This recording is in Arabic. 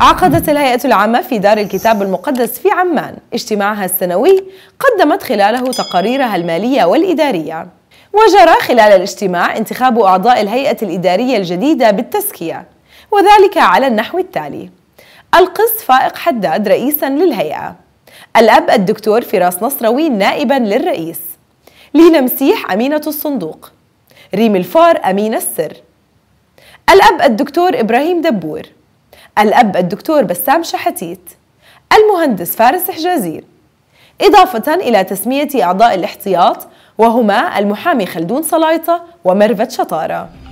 عقدت الهيئة العامة في دار الكتاب المقدس في عمان اجتماعها السنوي قدمت خلاله تقاريرها المالية والإدارية وجرى خلال الاجتماع انتخاب أعضاء الهيئة الإدارية الجديدة بالتزكية وذلك على النحو التالي القس فائق حداد رئيسا للهيئة الأب الدكتور فراس نصروي نائبا للرئيس لينا مسيح أمينة الصندوق ريم الفار أمين السر الأب الدكتور إبراهيم دبور الأب الدكتور بسام شحتيت المهندس فارس حجازير إضافة إلى تسمية أعضاء الاحتياط وهما المحامي خلدون صلايطة ومرفت شطارة